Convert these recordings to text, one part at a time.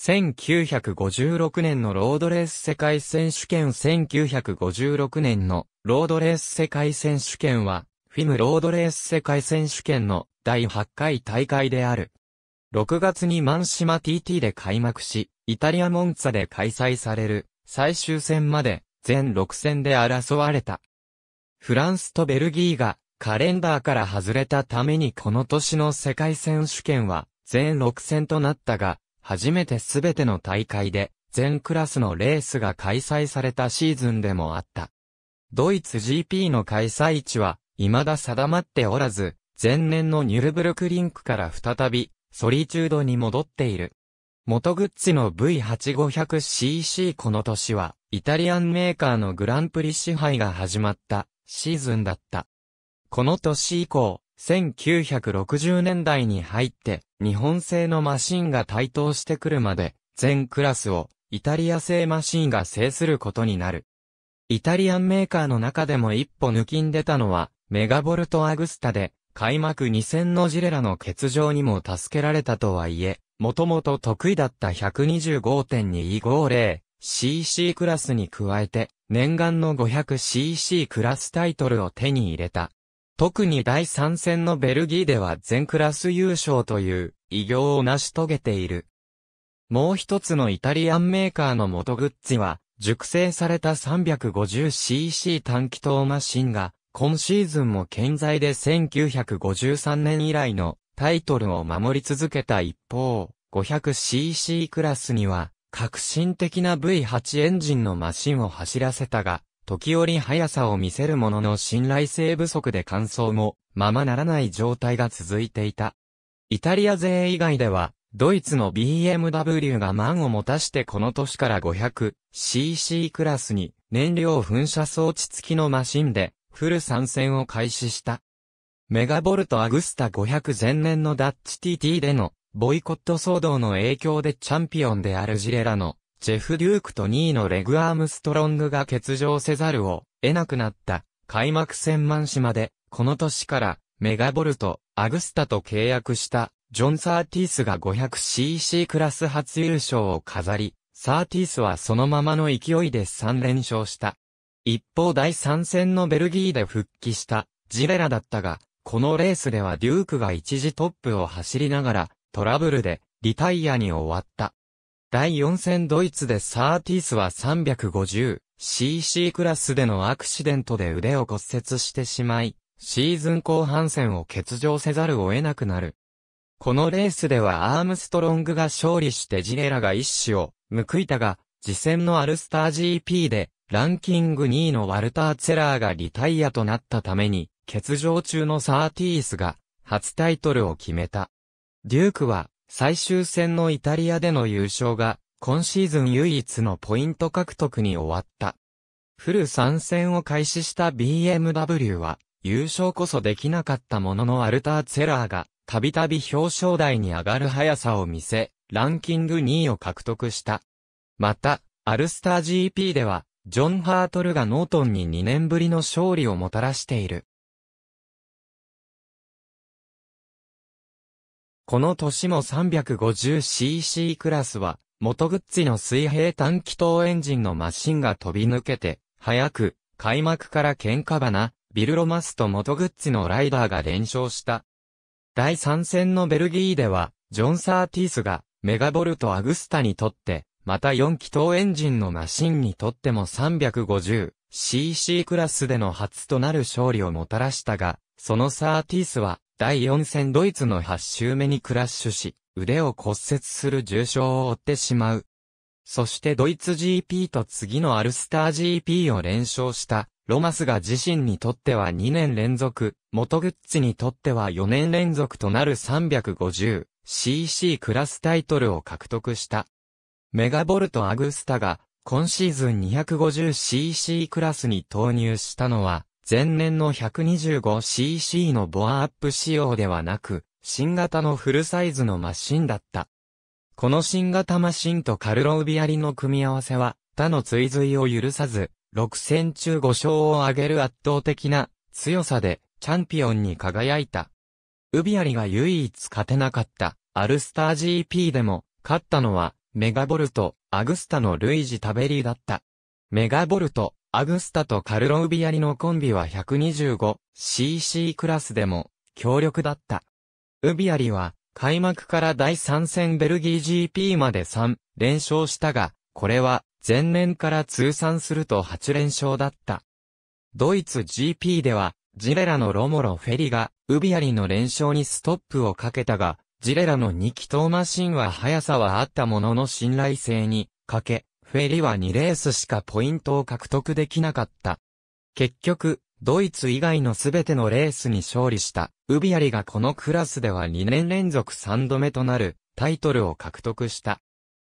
1956年のロードレース世界選手権1956年のロードレース世界選手権は、フィムロードレース世界選手権の第8回大会である。6月にマンシマ TT で開幕し、イタリアモンツァで開催される最終戦まで全6戦で争われた。フランスとベルギーがカレンダーから外れたためにこの年の世界選手権は全6戦となったが、初めてすべての大会で、全クラスのレースが開催されたシーズンでもあった。ドイツ GP の開催地は、未だ定まっておらず、前年のニュルブルクリンクから再び、ソリチュードに戻っている。元グッチの V8500cc この年は、イタリアンメーカーのグランプリ支配が始まったシーズンだった。この年以降、1960年代に入って日本製のマシンが台頭してくるまで全クラスをイタリア製マシンが制することになる。イタリアンメーカーの中でも一歩抜きんでたのはメガボルトアグスタで開幕2戦のジレラの欠場にも助けられたとはいえ、もともと得意だった 125.250cc クラスに加えて、念願の 500cc クラスタイトルを手に入れた。特に第3戦のベルギーでは全クラス優勝という偉業を成し遂げている。もう一つのイタリアンメーカーの元グッズは、熟成された 350cc 短気筒マシンが、今シーズンも健在で1953年以来のタイトルを守り続けた一方、500cc クラスには、革新的な V8 エンジンのマシンを走らせたが、時折速さを見せるものの信頼性不足で乾燥も、ままならない状態が続いていた。イタリア勢以外では、ドイツの BMW が満を持たしてこの年から 500cc クラスに燃料噴射装置付きのマシンでフル参戦を開始した。メガボルトアグスタ500前年のダッチ TT でのボイコット騒動の影響でチャンピオンであるジレラのジェフ・デュークと2位のレグ・アームストロングが欠場せざるを得なくなった開幕戦満島で、この年からメガボルト、アグスタと契約したジョン・サーティースが 500cc クラス初優勝を飾り、サーティースはそのままの勢いで3連勝した。一方第3戦のベルギーで復帰したジレラだったが、このレースではデュークが一時トップを走りながらトラブルでリタイアに終わった。第4戦ドイツでサーティースは 350cc クラスでのアクシデントで腕を骨折してしまい、シーズン後半戦を欠場せざるを得なくなる。このレースではアームストロングが勝利してジレラが一死を報いたが、次戦のアルスター GP でランキング2位のワルター・ツェラーがリタイアとなったために、欠場中のサーティースが初タイトルを決めた。デュークは最終戦のイタリアでの優勝が、今シーズン唯一のポイント獲得に終わった。フル参戦を開始した BMW は、優勝こそできなかったもののアルターツェラーが、たびたび表彰台に上がる速さを見せ、ランキング2位を獲得した。また、アルスター GP では、ジョン・ハートルがノートンに2年ぶりの勝利をもたらしている。この年も 350cc クラスは、元グッチの水平短気筒エンジンのマシンが飛び抜けて、早く、開幕から喧嘩花、ビルロマスと元グッチのライダーが連勝した。第3戦のベルギーでは、ジョン・サーティースが、メガボルト・アグスタにとって、また4気筒エンジンのマシンにとっても 350cc クラスでの初となる勝利をもたらしたが、そのサーティースは、第4戦ドイツの8周目にクラッシュし、腕を骨折する重傷を負ってしまう。そしてドイツ GP と次のアルスター GP を連勝した、ロマスが自身にとっては2年連続、元グッチにとっては4年連続となる 350cc クラスタイトルを獲得した。メガボルト・アグスタが今シーズン 250cc クラスに投入したのは前年の 125cc のボアアップ仕様ではなく、新型のフルサイズのマシンだった。この新型マシンとカルロウビアリの組み合わせは、他の追随を許さず、6戦中5勝を挙げる圧倒的な強さでチャンピオンに輝いた。ウビアリが唯一勝てなかったアルスター GP でも勝ったのはメガボルト、アグスタのルイジ・タベリーだった。メガボルト、アグスタとカルロウビアリのコンビは 125cc クラスでも強力だった。ウビアリは開幕から第3戦ベルギー GP まで3連勝したが、これは前年から通算すると8連勝だった。ドイツ GP ではジレラのロモロ・フェリがウビアリの連勝にストップをかけたが、ジレラの2気筒マシンは速さはあったものの信頼性に欠け、フェリは2レースしかポイントを獲得できなかった。結局、ドイツ以外のすべてのレースに勝利した、ウビアリがこのクラスでは2年連続3度目となるタイトルを獲得した。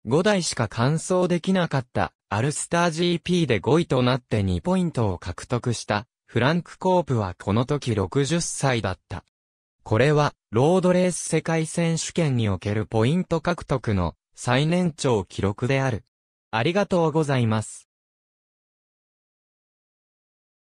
5台しか完走できなかった、アルスター GP で5位となって2ポイントを獲得した、フランク・コープはこの時60歳だった。これは、ロードレース世界選手権におけるポイント獲得の最年長記録である。ありがとうございます。